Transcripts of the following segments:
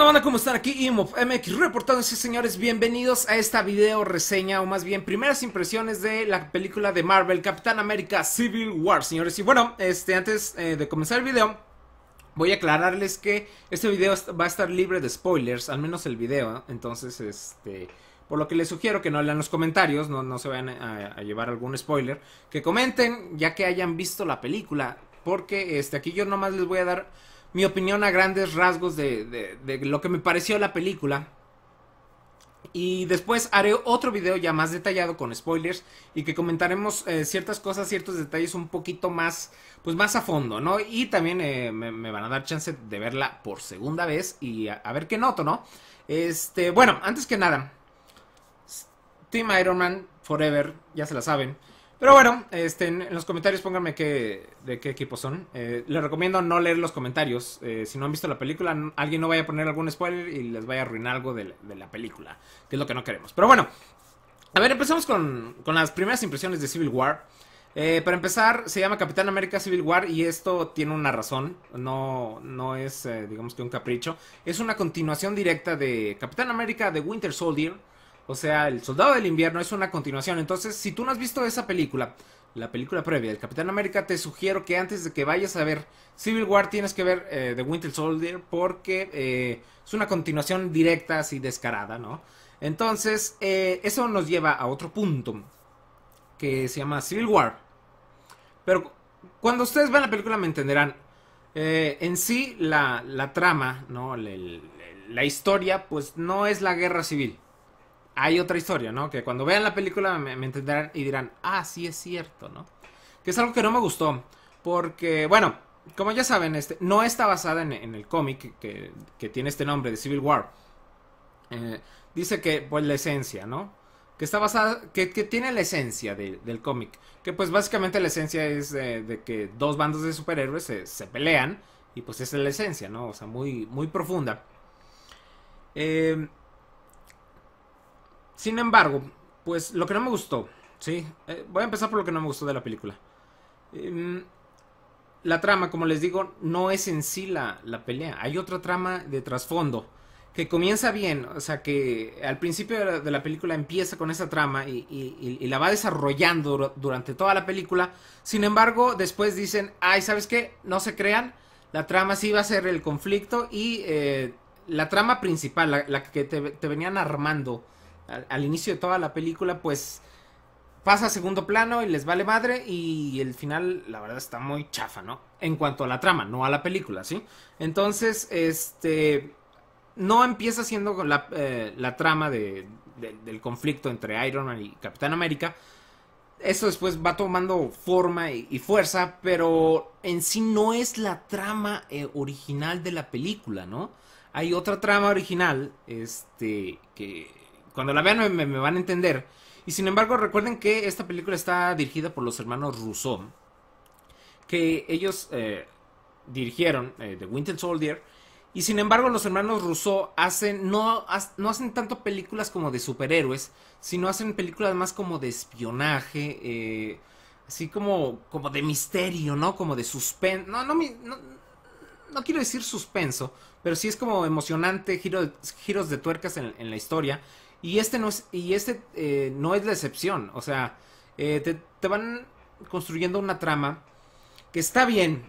Hola banda? ¿Cómo están? Aquí IMOFMX reportando, reportándose, señores. Bienvenidos a esta video reseña, o más bien, primeras impresiones de la película de Marvel, Capitán América Civil War, señores. Y bueno, este, antes eh, de comenzar el video, voy a aclararles que este video va a estar libre de spoilers, al menos el video. ¿eh? Entonces, este. Por lo que les sugiero que no lean los comentarios, no, no se vayan a, a llevar algún spoiler. Que comenten, ya que hayan visto la película. Porque este, aquí yo nomás les voy a dar mi opinión a grandes rasgos de, lo que me pareció la película. Y después haré otro video ya más detallado con spoilers y que comentaremos eh, ciertas cosas, ciertos detalles un poquito más, pues más a fondo, ¿no? Y también eh, me, van a dar chance de verla por segunda vez y a, ver qué noto, ¿no? Este, bueno, antes que nada, Team Iron Man Forever, ya se la saben. Pero bueno, este, en los comentarios pónganme qué, de qué equipo son. Eh, les recomiendo no leer los comentarios. Eh, si no han visto la película, alguien no vaya a poner algún spoiler y les vaya a arruinar algo de, la película, que es lo que no queremos. Pero bueno, a ver, empezamos con, con las primeras impresiones de Civil War. Eh, para empezar, se llama Capitán América Civil War y esto tiene una razón, no, no es, digamos que un capricho. Es una continuación directa de Capitán América de Winter Soldier o sea, El Soldado del Invierno es una continuación. Entonces, si tú no has visto esa película, la película previa del Capitán América, te sugiero que antes de que vayas a ver Civil War tienes que ver eh, The Winter Soldier porque eh, es una continuación directa, así descarada, ¿no? Entonces, eh, eso nos lleva a otro punto que se llama Civil War. Pero cuando ustedes vean la película me entenderán. en sí, la, trama, ¿no? la historia, pues no es la guerra civil hay otra historia, ¿no? Que cuando vean la película me, entenderán y dirán, ah, sí es cierto, ¿no? Que es algo que no me gustó. Porque, bueno, como ya saben, este, no está basada en, el cómic que, tiene este nombre de Civil War. Eh, dice que, pues, la esencia, ¿no? Que está basada, que, tiene la esencia del cómic. Que, pues, básicamente la esencia es de, que dos bandos de superhéroes se, pelean. Y, pues, esa es la esencia, ¿no? O sea, muy, muy profunda. Eh, sin embargo, pues lo que no me gustó, ¿sí? Eh, voy a empezar por lo que no me gustó de la película. Em, la trama, como les digo, no es en sí la, pelea. Hay otra trama de trasfondo que comienza bien, o sea, que al principio de la, película empieza con esa trama y, la va desarrollando durante toda la película. Sin embargo, después dicen, ay, ¿sabes qué? No se crean, la trama sí va a ser el conflicto y eh, la trama principal, la, que te, te, venían armando al, inicio de toda la película, pues pasa a segundo plano y les vale madre y el final la verdad está muy chafa, ¿no? En cuanto a la trama, no a la película, ¿sí? Entonces, este, no empieza siendo la, eh, la trama del conflicto entre Iron Man y Capitán América. Eso después va tomando forma y, fuerza, pero en sí no es la trama eh, original de la película, ¿no? Hay otra trama original, este, que cuando la vean me, van a entender. Y sin embargo, recuerden que esta película está dirigida por los hermanos Rousseau, que ellos eh, dirigieron eh, The Winter Soldier. Y sin embargo, los hermanos Rousseau hacen, no, no, hacen tanto películas como de superhéroes, sino hacen películas más como de espionaje, eh, así como, como de misterio, ¿no? Como de suspenso. No, no, no, quiero decir suspenso, pero sí es como emocionante, giros de tuercas en la historia. Y este no es, y este, eh, no es la excepción. O sea, eh, te, van construyendo una trama que está bien.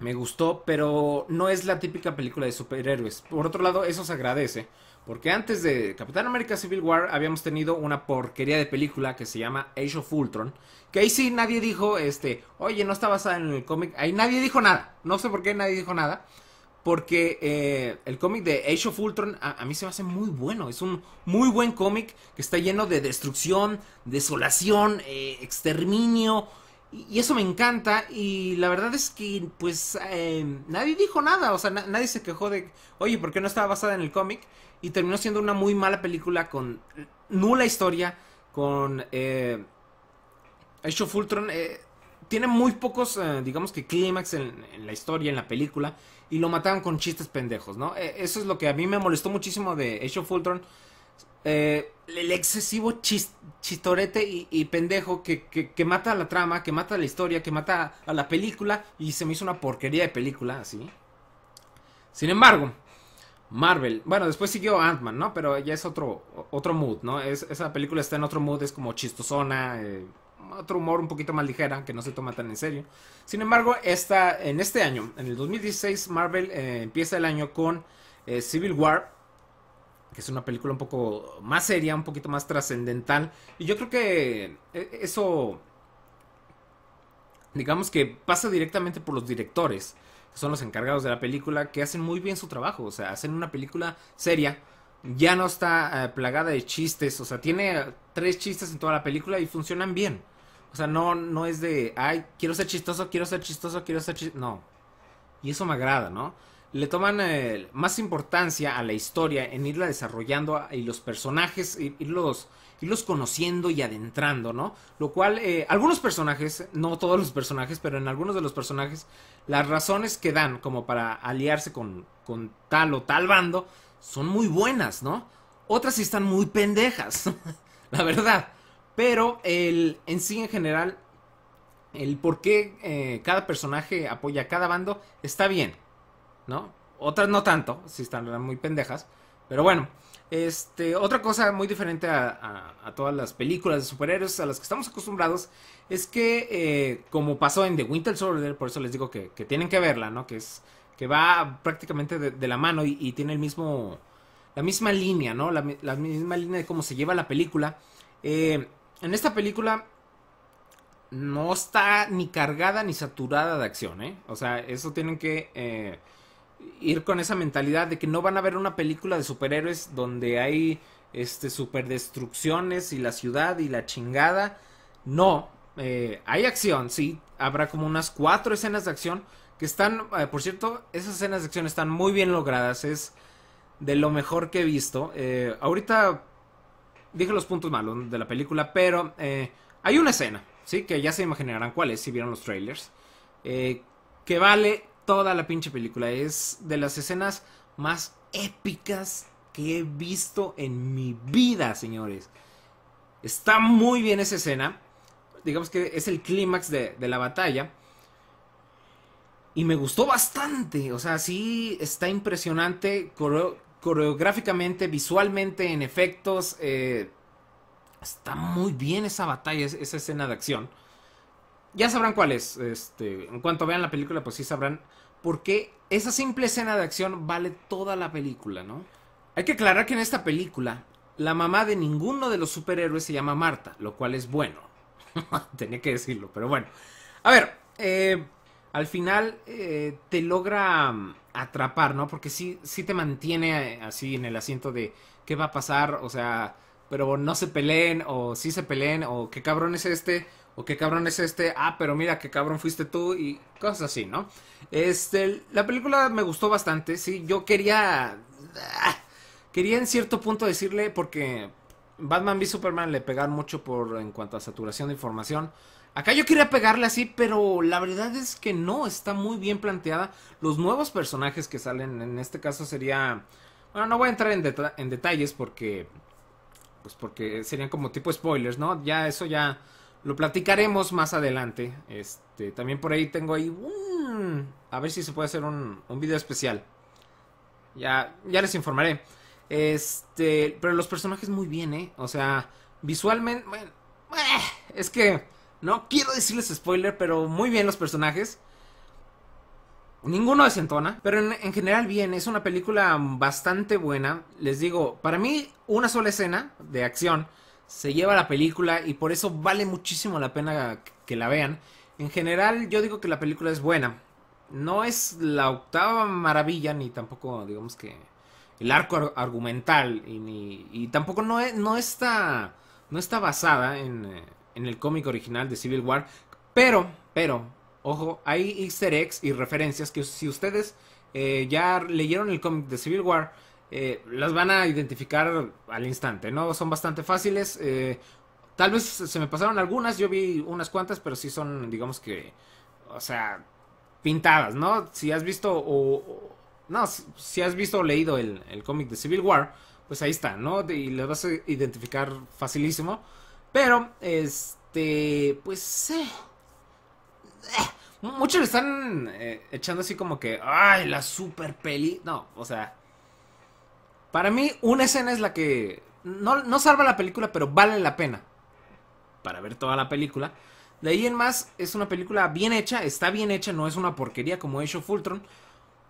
Me gustó, pero no es la típica película de superhéroes. Por otro lado, eso se agradece. Porque antes de Capitán América Civil War habíamos tenido una porquería de película que se llama Age of Ultron. Que ahí sí nadie dijo, este, oye, no está basada en el cómic. Ahí nadie dijo nada. No sé por qué nadie dijo nada porque eh, el cómic de Age of Ultron a, mí se me hace muy bueno. Es un muy buen cómic que está lleno de destrucción, desolación, eh, exterminio. Y, eso me encanta. Y la verdad es que, pues, em, nadie dijo nada. O sea, nadie se quejó de, oye, ¿por qué no estaba basada en el cómic? Y terminó siendo una muy mala película con nula historia, con... Eh, Age of Ultron tiene muy pocos, eh, digamos que clímax en, la historia, en la película, y lo mataron con chistes pendejos, ¿no? Eh, eso es lo que a mí me molestó muchísimo de Age of eh, el excesivo chistorete y, pendejo que, mata a la trama, que mata a la historia, que mata a la película, y se me hizo una porquería de película, así. Sin embargo, Marvel, bueno, después siguió Ant-Man, ¿no? Pero ya es otro, otro mood, ¿no? esa película está en otro mood, es como chistosona, otro humor un poquito más ligera, que no se toma tan en serio. Sin embargo, esta, en este año, en el 2016, Marvel eh, empieza el año con eh, Civil War, que es una película un poco más seria, un poquito más trascendental. Y yo creo que eh, eso, digamos que pasa directamente por los directores, que son los encargados de la película, que hacen muy bien su trabajo, o sea, hacen una película seria ya no está plagada de chistes. O sea, tiene tres chistes en toda la película y funcionan bien. O sea, no, no es de, ay, quiero ser chistoso, quiero ser chistoso, quiero ser chistoso. No. Y eso me agrada, ¿no? Le toman eh, más importancia a la historia en irla desarrollando y los personajes, irlos, irlos conociendo y adentrando, ¿no? Lo cual, eh, algunos personajes, no todos los personajes, pero en algunos de los personajes, las razones que dan como para aliarse con, con tal o tal bando son muy buenas, ¿no? Otras sí están muy pendejas, la verdad. Pero el, en sí, en general, el por qué eh, cada personaje apoya a cada bando está bien, ¿no? Otras no tanto, si están muy pendejas. Pero bueno, este, otra cosa muy diferente a, todas las películas de superhéroes a las que estamos acostumbrados es que, eh, como pasó en The Winter Soldier, por eso les digo que, tienen que verla, ¿no? Que, es, que va prácticamente de, la mano y, tiene el mismo, la misma línea, ¿no? La, la, misma línea de cómo se lleva la película. Eh, en esta película no está ni cargada ni saturada de acción, ¿eh? O sea, eso tienen que eh, ir con esa mentalidad de que no van a ver una película de superhéroes donde hay este superdestrucciones y la ciudad y la chingada. No, eh, hay acción, sí. Habrá como unas cuatro escenas de acción que están, eh, por cierto, esas escenas de acción están muy bien logradas. Es de lo mejor que he visto. ahorita dije los puntos malos de la película, pero eh, hay una escena, ¿sí? Que ya se imaginarán cuál es si vieron los trailers. Eh, que vale toda la pinche película. Es de las escenas más épicas que he visto en mi vida, señores. Está muy bien esa escena. Digamos que es el clímax de, la batalla. Y me gustó bastante. O sea, sí está impresionante coreográficamente, visualmente, en efectos. Eh, está muy bien esa batalla, esa escena de acción. Ya sabrán cuál es. Este, en cuanto vean la película, pues sí sabrán por qué esa simple escena de acción vale toda la película, ¿no? Hay que aclarar que en esta película, la mamá de ninguno de los superhéroes se llama Marta, lo cual es bueno. Tenía que decirlo, pero bueno. A ver, eh, al final eh, te logra mm, atrapar, ¿no? Porque sí, sí te mantiene eh, así en el asiento de qué va a pasar, o sea, pero no se peleen, o sí se peleen, o qué cabrón es este, o qué cabrón es este, ah, pero mira qué cabrón fuiste tú, y cosas así, ¿no? Este, la película me gustó bastante, sí, yo quería... Ah, quería en cierto punto decirle, porque Batman v Superman le pegaron mucho por en cuanto a saturación de información, Acá yo quería pegarle así, pero la verdad es que no, está muy bien planteada. Los nuevos personajes que salen, en este caso sería... Bueno, no voy a entrar en, detalles porque... Pues porque serían como tipo spoilers, ¿no? Ya eso ya lo platicaremos más adelante. Este, también por ahí tengo ahí A ver si se puede hacer un, un video especial. Ya, ya les informaré. Este, pero los personajes muy bien, ¿eh? O sea, visualmente... Eh, es que no quiero decirles spoiler, pero muy bien los personajes. Ninguno desentona, pero en, general bien, es una película bastante buena. Les digo, para mí una sola escena de acción se lleva la película y por eso vale muchísimo la pena que la vean. En general yo digo que la película es buena. No es la octava maravilla ni tampoco digamos que el arco argumental y, tampoco no, está, no está basada en... Eh, en el cómic original de Civil War. Pero, pero, ojo, hay easter eggs y referencias que si ustedes eh, ya leyeron el cómic de Civil War, eh, las van a identificar al instante, ¿no? Son bastante fáciles. Eh, tal vez se me pasaron algunas, yo vi unas cuantas, pero sí son, digamos que, o sea, pintadas, ¿no? Si has visto o... no, si, has visto o leído el, cómic de Civil War, pues ahí está, ¿no? y las vas a identificar facilísimo. Pero, este, pues... Eh, eh, muchos le están eh, echando así como que, ay, la super peli. No, o sea... Para mí, una escena es la que no, salva la película, pero vale la pena. Para ver toda la película. De ahí en más, es una película bien hecha, está bien hecha, no es una porquería como hecho Fultron.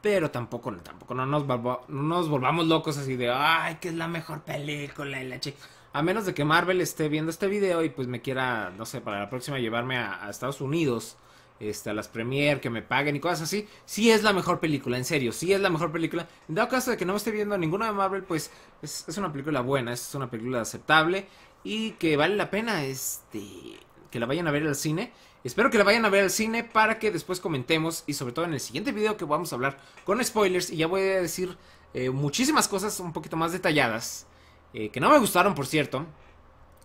Pero tampoco, tampoco no nos, nos volvamos locos así de, ay, que es la mejor película y la chica. A menos de que Marvel esté viendo este video y pues me quiera, no sé, para la próxima llevarme a, Estados Unidos. Este, a las premier, que me paguen y cosas así. Sí es la mejor película, en serio, sí es la mejor película. En dado caso de que no me esté viendo ninguna de Marvel, pues es, una película buena, es una película aceptable y que vale la pena este, que la vayan a ver al cine. Espero que la vayan a ver al cine para que después comentemos y sobre todo en el siguiente video que vamos a hablar con spoilers y ya voy a decir eh, muchísimas cosas un poquito más detalladas eh, que no me gustaron, por cierto,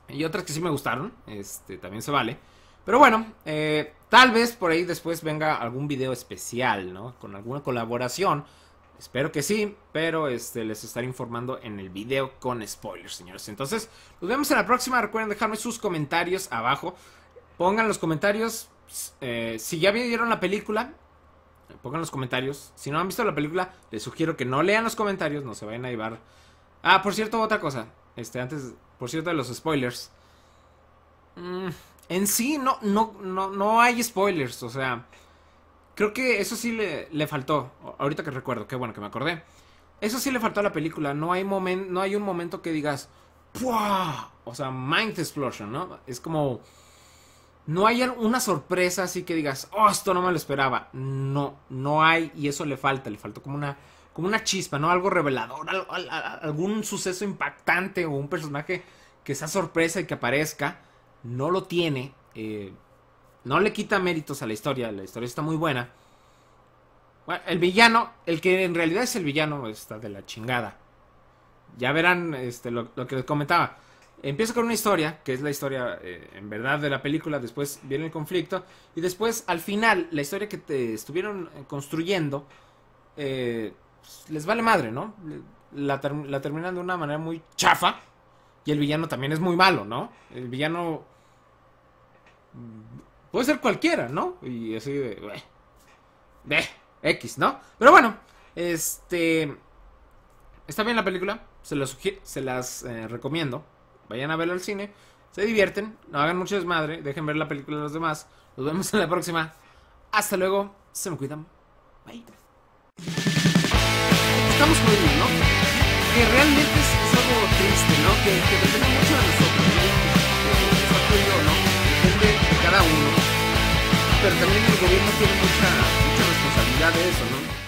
y otras que sí me gustaron, este, también se vale. Pero bueno, eh, tal vez por ahí después venga algún video especial, ¿no? Con alguna colaboración. Espero que sí, pero este, les estaré informando en el video con spoilers, señores. Entonces, nos vemos en la próxima. Recuerden dejarme sus comentarios abajo. Pongan los comentarios eh, si ya vieron la película. Pongan los comentarios. Si no han visto la película, les sugiero que no lean los comentarios. No se vayan a llevar Ah, por cierto, otra cosa. Este, antes, por cierto, de los spoilers. Mm, en sí, no, no, no, no hay spoilers. O sea, creo que eso sí le, le faltó. Ahorita que recuerdo, qué bueno que me acordé. Eso sí le faltó a la película. No hay, momento, no hay un momento que digas, ¡Puah! O sea, Mind Explosion, ¿no? Es como. No hay una sorpresa así que digas, oh, esto no me lo esperaba. No, no hay, y eso le falta, le faltó como una como una chispa, ¿no? Algo revelador, algún suceso impactante o un personaje que sea sorpresa y que aparezca, no lo tiene. Eh, no le quita méritos a la historia, la historia está muy buena. Bueno, el villano, el que en realidad es el villano, está de la chingada. Ya verán este, lo, que les comentaba. Empieza con una historia, que es la historia eh, en verdad de la película, después viene el conflicto, y después al final la historia que te estuvieron eh, construyendo eh, pues, les vale madre, ¿no? La, terminan de una manera muy chafa. Y el villano también es muy malo, ¿no? El villano mm, puede ser cualquiera, ¿no? Y así de... X, ¿no? Pero bueno, este... Está bien la película, se, se las eh, recomiendo. Vayan a verla al cine, se divierten, no hagan mucho desmadre, dejen ver la película de los demás. Nos vemos en la próxima. Hasta luego, se me cuidan. Bye. Que realmente es, algo triste, ¿no? Que, depende mucho de nosotros, ¿no? ¿no? Depende de cada uno. Pero también el gobierno tiene mucha, mucha responsabilidad de eso, ¿no?